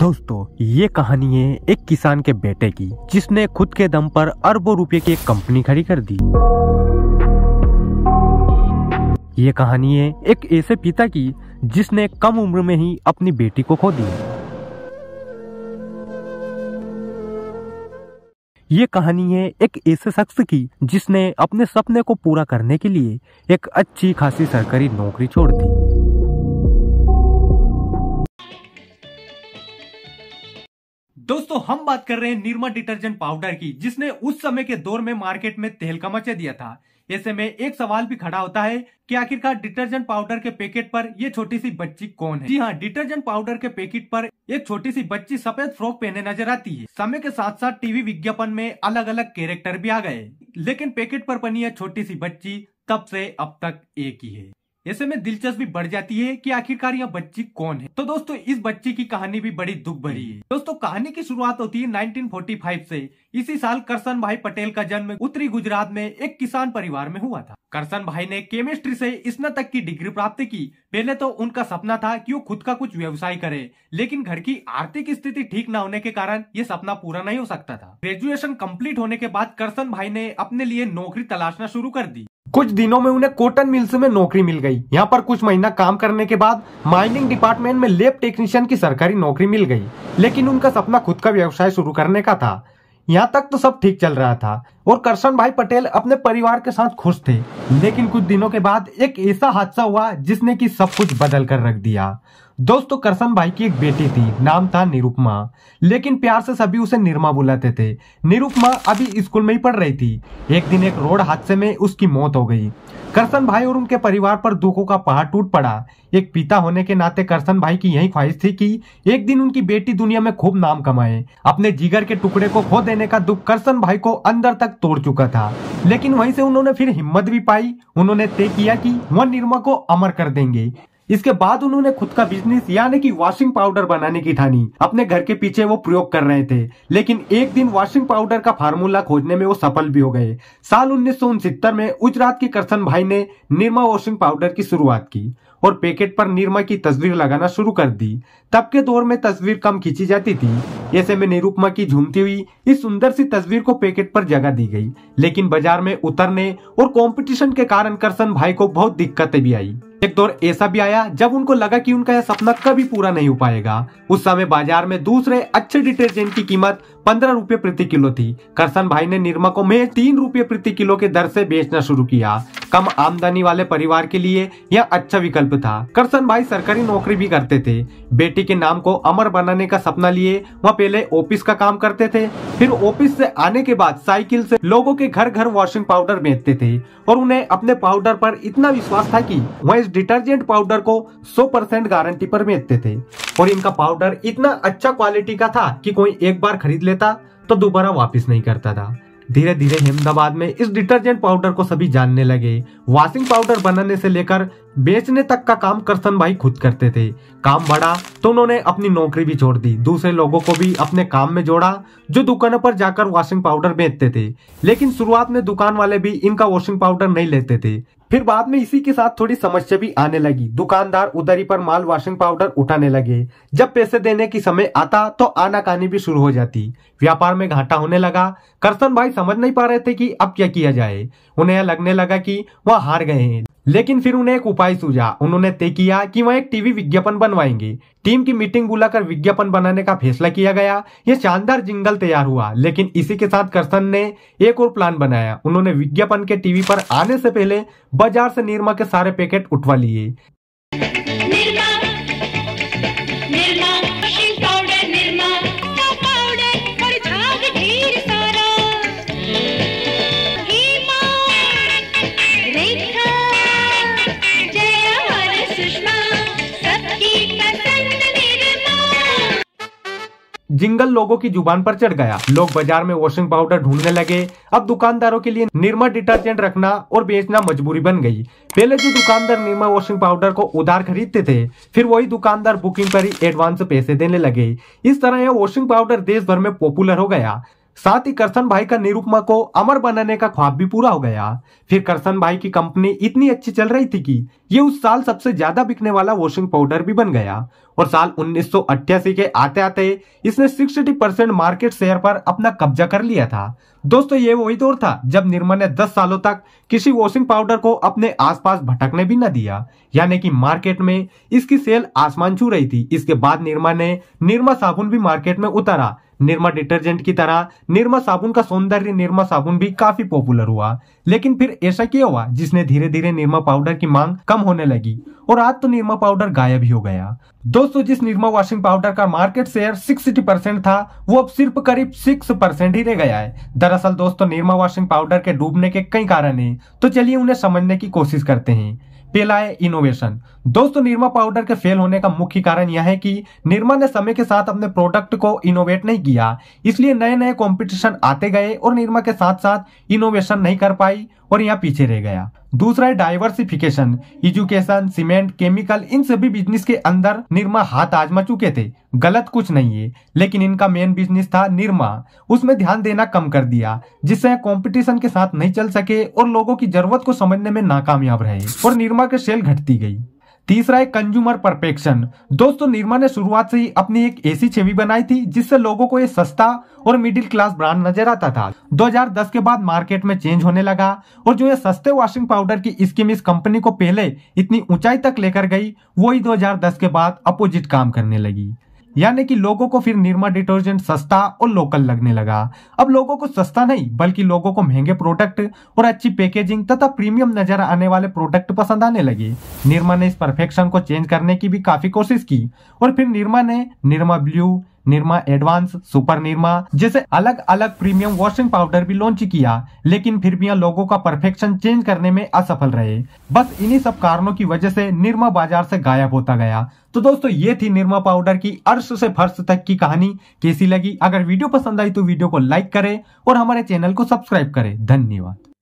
दोस्तों ये कहानी है एक किसान के बेटे की जिसने खुद के दम पर अरबों रुपए की एक कंपनी खड़ी कर दी ये कहानी है एक ऐसे पिता की जिसने कम उम्र में ही अपनी बेटी को खो दी ये कहानी है एक ऐसे शख्स की जिसने अपने सपने को पूरा करने के लिए एक अच्छी खासी सरकारी नौकरी छोड़ दी दोस्तों हम बात कर रहे हैं निर्मा डिटर्जेंट पाउडर की जिसने उस समय के दौर में मार्केट में तहलका मचा दिया था ऐसे में एक सवाल भी खड़ा होता है कि आखिरकार डिटर्जेंट पाउडर के पैकेट पर ये छोटी सी बच्ची कौन है जी हाँ डिटर्जेंट पाउडर के पैकेट पर एक छोटी सी बच्ची सफेद फ्रॉक पहने नजर आती है समय के साथ साथ टीवी विज्ञापन में अलग अलग कैरेक्टर भी आ गए लेकिन पैकेट पर बनी यह छोटी सी बच्ची तब से अब तक एक ही है ऐसे में दिलचस्पी बढ़ जाती है कि आखिरकार यह बच्ची कौन है तो दोस्तों इस बच्ची की कहानी भी बड़ी दुख भरी है दोस्तों कहानी की शुरुआत होती है 1945 से इसी साल करसन भाई पटेल का जन्म उत्तरी गुजरात में एक किसान परिवार में हुआ था करसन भाई ने केमिस्ट्री से स्नातक की डिग्री प्राप्त की पहले तो उनका सपना था कि वो खुद का कुछ व्यवसाय करे लेकिन घर की आर्थिक स्थिति ठीक न होने के कारण ये सपना पूरा नहीं हो सकता था ग्रेजुएशन कंप्लीट होने के बाद करसन भाई ने अपने लिए नौकरी तलाशना शुरू कर दी कुछ दिनों में उन्हें कॉटन मिल्स में नौकरी मिल गई यहाँ पर कुछ महीना काम करने के बाद माइनिंग डिपार्टमेंट में लेब टेक्नीशियन की सरकारी नौकरी मिल गई लेकिन उनका सपना खुद का व्यवसाय शुरू करने का था यहाँ तक तो सब ठीक चल रहा था और करशन भाई पटेल अपने परिवार के साथ खुश थे लेकिन कुछ दिनों के बाद एक ऐसा हादसा हुआ जिसने की सब कुछ बदल कर रख दिया दोस्तों करसम भाई की एक बेटी थी नाम था निरुपमा लेकिन प्यार से सभी उसे निरमा बुलाते थे निरुपमा अभी स्कूल में ही पढ़ रही थी एक दिन एक रोड हादसे में उसकी मौत हो गई करसन भाई और उनके परिवार पर दुखों का पहाड़ टूट पड़ा एक पिता होने के नाते करसन भाई की यही ख्वाहिश थी कि एक दिन उनकी बेटी दुनिया में खूब नाम कमाए अपने जिगर के टुकड़े को खो देने का दुख करसन भाई को अंदर तक तोड़ चुका था लेकिन वहीं से उन्होंने फिर हिम्मत भी पाई उन्होंने तय किया कि वह निर्मा को अमर कर देंगे इसके बाद उन्होंने खुद का बिजनेस यानी कि वॉशिंग पाउडर बनाने की ठानी अपने घर के पीछे वो प्रयोग कर रहे थे लेकिन एक दिन वॉशिंग पाउडर का फार्मूला खोजने में वो सफल भी हो गए साल उन्नीस में गुजरात के करसन भाई ने निरमा वॉशिंग पाउडर की शुरुआत की और पैकेट पर निरमा की तस्वीर लगाना शुरू कर दी तब के दौर में तस्वीर कम खींची जाती थी ऐसे में निरुपमा की झूमती हुई इस सुंदर सी तस्वीर को पैकेट पर जगह दी गई लेकिन बाजार में उतरने और कंपटीशन के कारण करसन भाई को बहुत दिक्कतें भी आई एक दौर ऐसा भी आया जब उनको लगा कि उनका यह सपना कभी पूरा नहीं हो पाएगा उस समय बाजार में दूसरे अच्छे डिटर्जेंट की कीमत पंद्रह रूपए प्रति किलो थी करसन भाई ने निर्मा को महज तीन रूपए प्रति किलो के दर से बेचना शुरू किया कम आमदनी वाले परिवार के लिए यह अच्छा विकल्प था करसन भाई सरकारी नौकरी भी करते थे बेटी के नाम को अमर बनाने का सपना लिए वह पहले ऑफिस का काम करते थे फिर ऑफिस से आने के बाद साइकिल से लोगों के घर घर वॉशिंग पाउडर बेचते थे और उन्हें अपने पाउडर पर इतना विश्वास था कि वह इस डिटर्जेंट पाउडर को 100 परसेंट गारंटी पर बेचते थे और इनका पाउडर इतना अच्छा क्वालिटी का था कि कोई एक बार खरीद लेता तो दोबारा वापस नहीं करता था धीरे धीरे अहमदाबाद में इस डिटर्जेंट पाउडर को सभी जानने लगे वॉशिंग पाउडर बनाने से लेकर बेचने तक का काम करसन भाई खुद करते थे काम बढ़ा तो उन्होंने अपनी नौकरी भी छोड़ दी दूसरे लोगों को भी अपने काम में जोड़ा जो दुकानों पर जाकर वॉशिंग पाउडर बेचते थे लेकिन शुरुआत में दुकान वाले भी इनका वॉशिंग पाउडर नहीं लेते थे फिर बाद में इसी के साथ थोड़ी समस्या भी आने लगी दुकानदार उधारी पर माल वॉशिंग पाउडर उठाने लगे जब पैसे देने की समय आता तो आनाकानी भी शुरू हो जाती व्यापार में घाटा होने लगा करसन भाई समझ नहीं पा रहे थे कि अब क्या किया जाए उन्हें यह लगने लगा कि वह हार गए हैं लेकिन फिर उन्हें एक उपाय सूझा उन्होंने तय किया कि वह एक टीवी विज्ञापन बनवाएंगे टीम की मीटिंग बुलाकर विज्ञापन बनाने का फैसला किया गया यह शानदार जिंगल तैयार हुआ लेकिन इसी के साथ करसन ने एक और प्लान बनाया उन्होंने विज्ञापन के टीवी पर आने से पहले बाजार से निरमा के सारे पैकेट उठवा लिए जिंगल लोगों की जुबान पर चढ़ गया लोग बाजार में वॉशिंग पाउडर ढूंढने लगे अब दुकानदारों के लिए निर्मा डिटर्जेंट रखना और बेचना मजबूरी बन गई पहले जो दुकानदार निर्मा वॉशिंग पाउडर को उधार खरीदते थे फिर वही दुकानदार बुकिंग पर ही एडवांस पैसे देने लगे इस तरह यह वॉशिंग पाउडर देश भर में पॉपुलर हो गया साथ ही करसन भाई का निरुपमा को अमर बनाने का ख्वाब भी पूरा हो गया फिर करसन भाई की कंपनी इतनी अच्छी चल रही थी कि ये उस साल सबसे ज्यादा बिकने वाला वॉशिंग पाउडर भी बन गया और साल उन्नीस के आते आते इसने 60 परसेंट मार्केट शेयर पर अपना कब्जा कर लिया था दोस्तों ये वही दौर था जब निर्मा ने 10 सालों तक किसी वॉशिंग पाउडर को अपने आसपास भटकने भी न दिया यानी कि मार्केट में इसकी सेल आसमान छू रही थी इसके बाद निर्मा ने निर्मा साबुन भी मार्केट में उतारा निर्मा डिटर्जेंट की तरह निर्मा साबुन का सौंदर्य निर्मा साबुन भी काफी पॉपुलर हुआ लेकिन फिर ऐसा क्या हुआ जिसने धीरे धीरे निर्मा पाउडर की मांग कम होने लगी और आज तो निरमा पाउडर गायब ही हो गया दोस्तों जिस निरमा वॉशिंग पाउडर का मार्केट शेयर 60 परसेंट था वो अब सिर्फ करीब 6 परसेंट ही रह गया है दरअसल दोस्तों निरमा वॉशिंग पाउडर के डूबने के कई कारण है तो चलिए उन्हें समझने की कोशिश करते हैं पहला है इनोवेशन दोस्तों निर्मा पाउडर के फेल होने का मुख्य कारण यह है कि निर्मा ने समय के साथ अपने प्रोडक्ट को इनोवेट नहीं किया इसलिए नए नए कंपटीशन आते गए और निर्मा के साथ साथ इनोवेशन नहीं कर पाई और यहाँ पीछे रह गया दूसरा है डाइवर्सिफिकेशन एजुकेशन सीमेंट केमिकल इन सभी बिजनेस के अंदर निर्मा हाथ आजमा चुके थे गलत कुछ नहीं है लेकिन इनका मेन बिजनेस था निर्मा उसमें ध्यान देना कम कर दिया जिससे कंपटीशन के साथ नहीं चल सके और लोगों की जरूरत को समझने में नाकामयाब रहे और निर्मा के सेल घटती गई तीसरा है कंज्यूमर परफेक्शन दोस्तों निर्मा ने शुरुआत से ही अपनी एक ऐसी छवि बनाई थी जिससे लोगों को ये सस्ता और मिडिल क्लास ब्रांड नजर आता था 2010 के बाद मार्केट में चेंज होने लगा और जो ये सस्ते वॉशिंग पाउडर की स्कीम इस कंपनी को पहले इतनी ऊंचाई तक लेकर गई वही दो के बाद अपोजिट काम करने लगी यानी कि लोगों को फिर निरमा डिटर्जेंट सस्ता और लोकल लगने लगा अब लोगों को सस्ता नहीं बल्कि लोगों को महंगे प्रोडक्ट और अच्छी पैकेजिंग तथा प्रीमियम नजर आने वाले प्रोडक्ट पसंद आने लगे निर्मा ने इस परफेक्शन को चेंज करने की भी काफी कोशिश की और फिर निरमा ने Nirma blue Nirma advance super Nirma जैसे अलग अलग प्रीमियम वॉशिंग पाउडर भी लॉन्च किया लेकिन फिर भी लोगों का परफेक्शन चेंज करने में असफल रहे बस इन्हीं सब कारणों की वजह से निर्मा बाजार से गायब होता गया तो दोस्तों ये थी निर्मा पाउडर की अर्श से फर्श तक की कहानी कैसी लगी अगर वीडियो पसंद आई तो वीडियो को लाइक करें और हमारे चैनल को सब्सक्राइब करें धन्यवाद